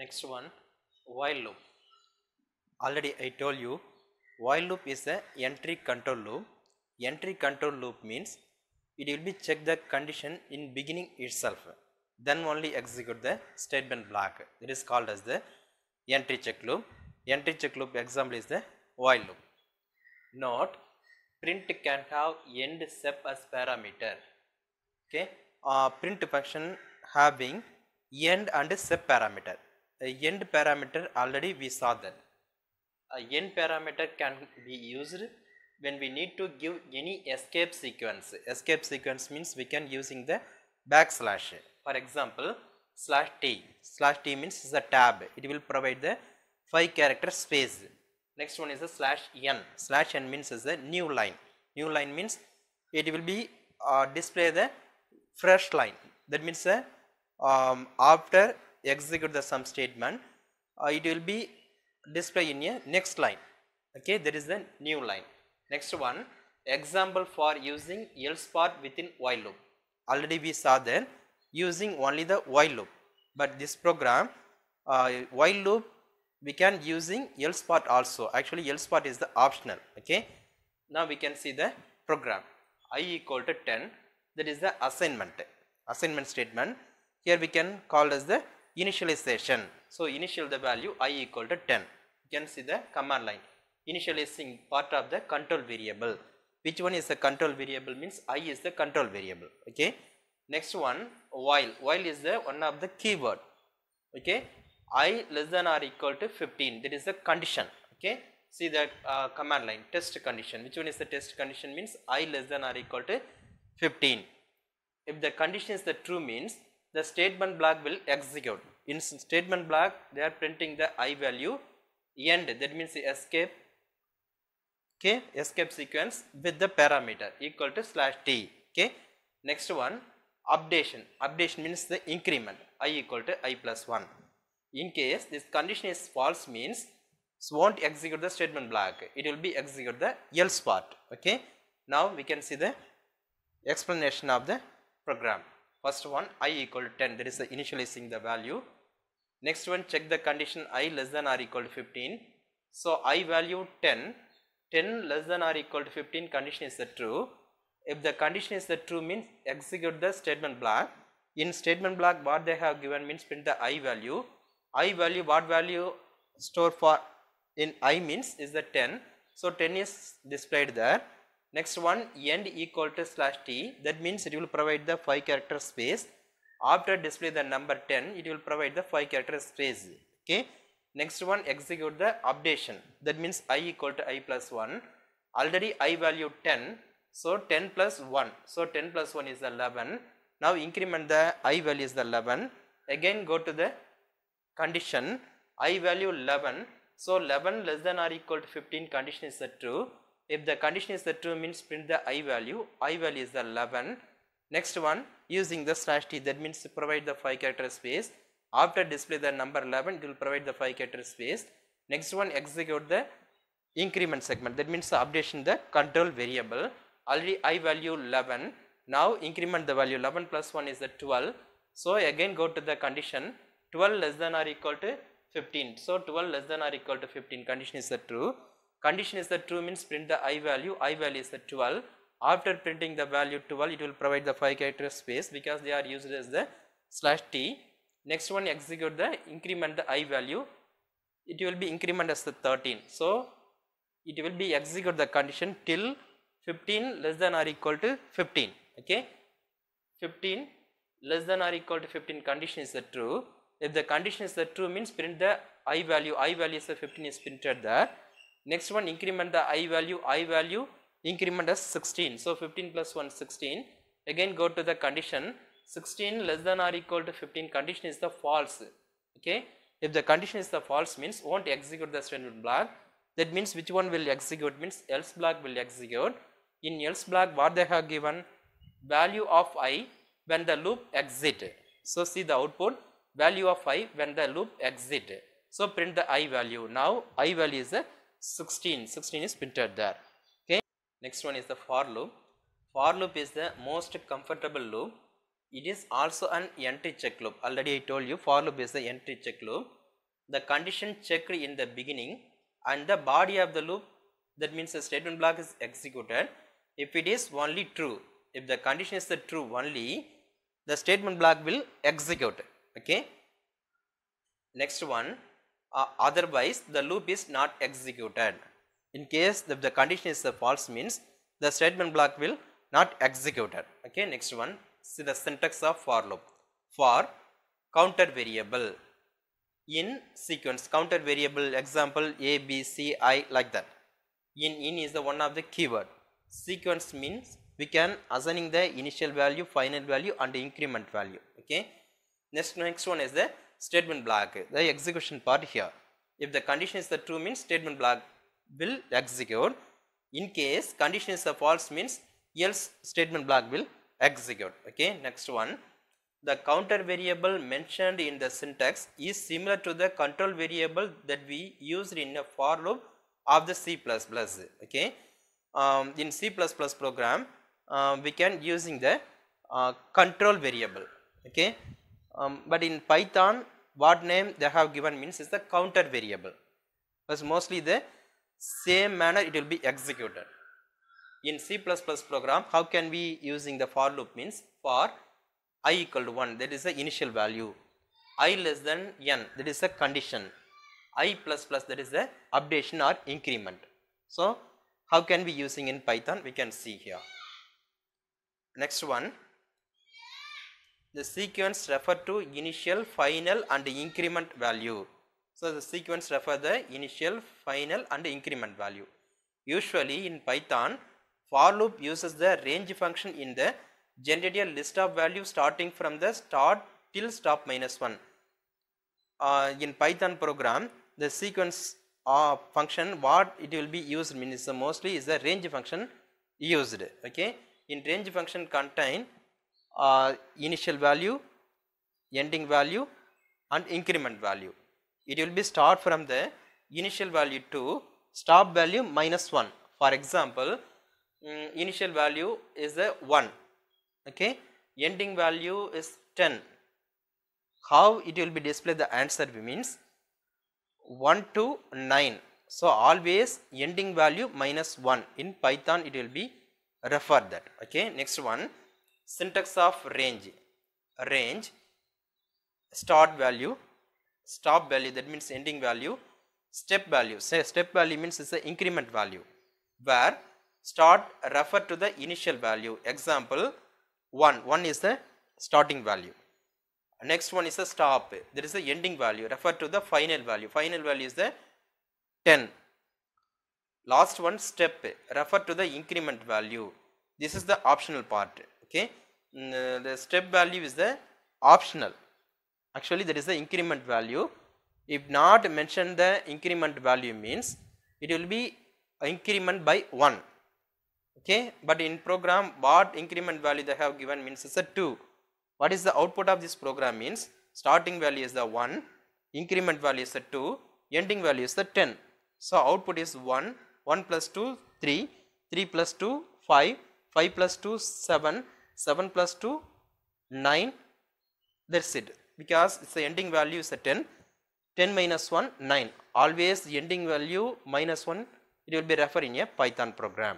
next one while loop already I told you while loop is a entry control loop entry control loop means it will be check the condition in beginning itself then only execute the statement block it is called as the entry check loop entry check loop example is the while loop note print can have end step as parameter okay uh, print function having end and step parameter end parameter already we saw that a end parameter can be used when we need to give any escape sequence escape sequence means we can using the backslash for example slash t slash t means is a tab it will provide the 5 character space next one is a slash n slash n means is a new line new line means it will be uh, display the fresh line that means uh, um, after execute the sum statement uh, it will be display in a next line okay there is the new line next one example for using else part within while loop already we saw that using only the while loop but this program uh, while loop we can using else part also actually else part is the optional okay now we can see the program i equal to 10 that is the assignment assignment statement here we can call as the initialization. So initial the value i equal to 10. You can see the command line. Initializing part of the control variable. Which one is the control variable means i is the control variable. Okay. Next one while. While is the one of the keyword. Okay. i less than or equal to 15. That is the condition. Okay. See the uh, command line test condition. Which one is the test condition means i less than or equal to 15. If the condition is the true means the statement block will execute. In statement block, they are printing the i value end. that means escape okay escape sequence with the parameter equal to slash t okay next one updation updation means the increment i equal to i plus 1 in case this condition is false means won't execute the statement block it will be execute the else part okay now we can see the explanation of the program First one i equal to 10 that is the initializing the value. Next one check the condition i less than or equal to 15. So i value 10, 10 less than or equal to 15 condition is the true. If the condition is the true means execute the statement block. In statement block what they have given means print the i value. i value what value store for in i means is the 10. So 10 is displayed there. Next one end equal to slash t that means it will provide the 5 character space. After display the number 10 it will provide the 5 character space. Okay. Next one execute the updation that means i equal to i plus 1 already i value 10 so 10 plus 1 so 10 plus 1 is 11 now increment the i value is 11 again go to the condition i value 11 so 11 less than or equal to 15 condition is true if the condition is the true means print the i value, i value is the 11. Next one using the slash t that means to provide the 5 character space. After display the number 11 it will provide the 5 character space. Next one execute the increment segment that means updation the control variable already i value 11 now increment the value 11 plus 1 is the 12 so again go to the condition 12 less than or equal to 15 so 12 less than or equal to 15 condition is the true condition is the true means print the i value i value is the 12 after printing the value 12 it will provide the 5 character space because they are used as the slash t next one execute the increment the i value it will be increment as the 13 so it will be execute the condition till 15 less than or equal to 15 okay 15 less than or equal to 15 condition is the true if the condition is the true means print the i value i value is the 15 is printed there Next one increment the i value, i value increment as 16. So 15 plus 1 16. Again go to the condition 16 less than or equal to 15 condition is the false. Okay. If the condition is the false means won't execute the statement block. That means which one will execute means else block will execute. In else block what they have given value of i when the loop exit. So see the output value of i when the loop exit. So print the i value. Now i value is a 16 16 is printed there okay next one is the for loop for loop is the most comfortable loop it is also an entry check loop already i told you for loop is the entry check loop the condition checked in the beginning and the body of the loop that means the statement block is executed if it is only true if the condition is the true only the statement block will execute okay next one uh, otherwise the loop is not executed. In case if the condition is false means the statement block will not executed. Okay, next one see the syntax of for loop. For counter variable in sequence counter variable example a b c i like that in in is the one of the keyword sequence means we can assigning the initial value final value and increment value okay next next one is the statement block, the execution part here. If the condition is the true means statement block will execute. In case condition is the false means else statement block will execute. Okay, next one. The counter variable mentioned in the syntax is similar to the control variable that we used in a for loop of the C++. Okay, um, in C++ program uh, we can using the uh, control variable. Okay, um, but in Python what name they have given means is the counter variable because mostly the same manner it will be executed. In C++ program how can we using the for loop means for i equal to 1 that is the initial value i less than n that is the condition i plus plus that is the updation or increment. So, how can we using in Python we can see here. Next one the sequence refer to initial, final and increment value. So the sequence refer the initial, final and increment value. Usually in Python, for loop uses the range function in the generate a list of values starting from the start till stop minus 1. Uh, in Python program, the sequence uh, function what it will be used means mostly is the range function used. Okay, in range function contain uh, initial value, ending value and increment value. It will be start from the initial value to stop value minus 1. For example, um, initial value is a 1, okay, ending value is 10. How it will be displayed the answer means 1 to 9. So, always ending value minus 1 in Python it will be refer that, okay. Next one syntax of range range start value stop value that means ending value step value say step value means it's the increment value where start refer to the initial value example 1 1 is the starting value next one is the stop there is the ending value refer to the final value final value is the 10 last one step refer to the increment value this is the optional part okay mm, uh, the step value is the optional actually that is the increment value if not mention the increment value means it will be increment by 1 okay but in program what increment value they have given means is a 2 what is the output of this program means starting value is the 1 increment value is the 2 ending value is the 10 so output is 1 1 plus 2 3 3 plus 2 5 5 plus 2 7 7 plus 2 9 that's it because its the ending value is a 10 10 minus 1 9 always the ending value minus 1 it will be referring a python program